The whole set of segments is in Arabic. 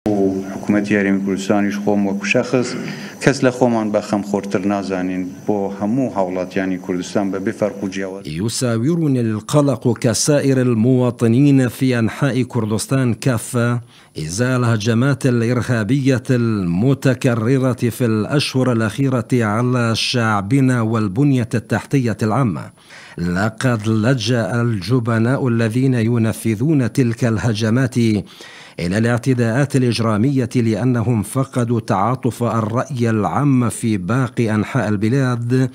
و حکوومەت یاریمی کوردستانیش خۆم وەکو شەخص کەس لە خۆمان بەخەم خۆرتر نازانین بۆ هەموو هاوڵاتیانی کوردستان بە بفەرق و جیاوە يساورني القلق كسائر المواطنین فی أنحاء کردستان كافة إزاء الهجمات الإرهابية المتكررة فی الأشهر الأخيرة على شعبنا والبنية التحتية العامة لقد لجأ الجبناء الذين ينفذون تلك الهجمات إلى الاعتداءات الإجرامية لأنهم فقدوا تعاطف الرأي العام في باقي أنحاء البلاد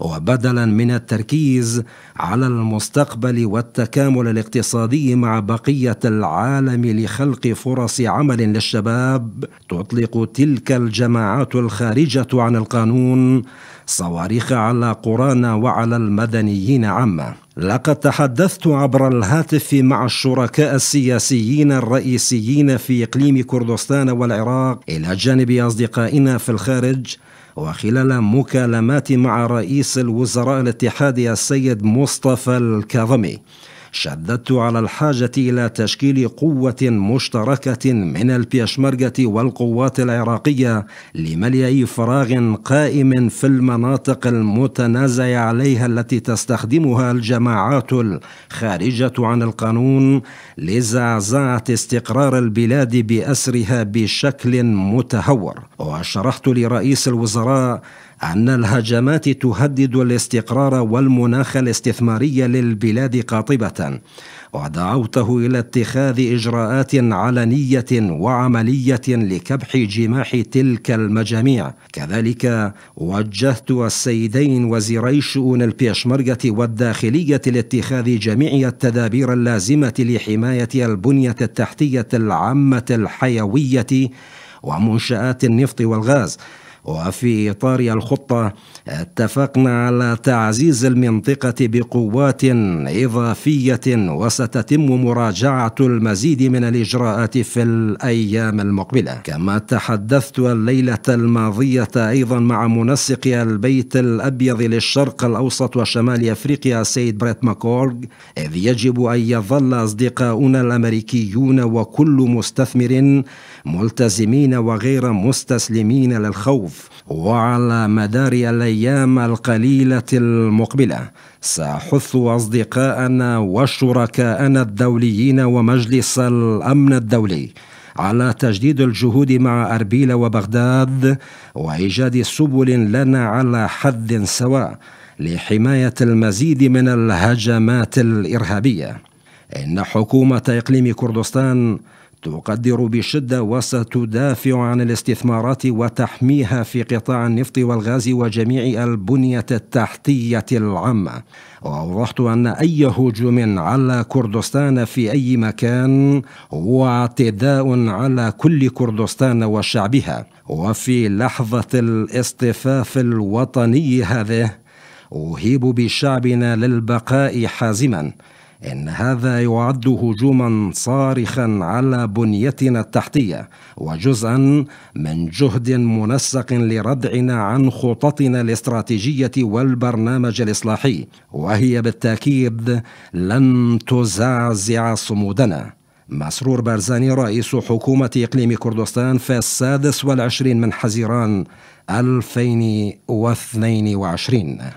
وبدلا من التركيز على المستقبل والتكامل الاقتصادي مع بقيه العالم لخلق فرص عمل للشباب تطلق تلك الجماعات الخارجه عن القانون صواريخ على قرانا وعلى المدنيين عامة لقد تحدثت عبر الهاتف مع الشركاء السياسيين الرئيسيين في إقليم كردستان والعراق إلى جانب أصدقائنا في الخارج وخلال مكالمات مع رئيس الوزراء الاتحادي السيد مصطفى الكاظمي شددت على الحاجة إلى تشكيل قوة مشتركة من البيشمركة والقوات العراقية لملء فراغ قائم في المناطق المتنازع عليها التي تستخدمها الجماعات الخارجة عن القانون لزعزعة استقرار البلاد بأسرها بشكل متهور وشرحت لرئيس الوزراء أن الهجمات تهدد الاستقرار والمناخ الاستثماري للبلاد قاطبة ودعوته إلى اتخاذ إجراءات علنية وعملية لكبح جماح تلك المجاميع كذلك وجهت السيدين وزيري شؤون البيشمركة والداخلية لاتخاذ جميع التدابير اللازمة لحماية البنية التحتية العامة الحيوية ومنشآت النفط والغاز وفي إطار الخطة اتفقنا على تعزيز المنطقة بقوات إضافية وستتم مراجعة المزيد من الإجراءات في الأيام المقبلة كما تحدثت الليلة الماضية أيضا مع منسق البيت الأبيض للشرق الأوسط وشمال أفريقيا سيد بريت ماكورغ إذ يجب أن يظل أصدقاؤنا الأمريكيون وكل مستثمر ملتزمين وغير مستسلمين للخوف وعلى مدار الايام القليله المقبله ساحث اصدقاءنا وشركاءنا الدوليين ومجلس الامن الدولي على تجديد الجهود مع اربيل وبغداد وايجاد سبل لنا على حد سواء لحمايه المزيد من الهجمات الارهابيه ان حكومه اقليم كردستان تقدر بشده وستدافع عن الاستثمارات وتحميها في قطاع النفط والغاز وجميع البنيه التحتيه العامه واوضحت ان اي هجوم على كردستان في اي مكان هو اعتداء على كل كردستان وشعبها وفي لحظه الاصطفاف الوطني هذه اهيب بشعبنا للبقاء حازما ان هذا يعد هجوما صارخا على بنيتنا التحتيه وجزءا من جهد منسق لردعنا عن خططنا الاستراتيجيه والبرنامج الاصلاحي وهي بالتاكيد لن تزعزع صمودنا مسرور بارزاني رئيس حكومة إقليم كردستان في السادس والعشرين من حزيران 2022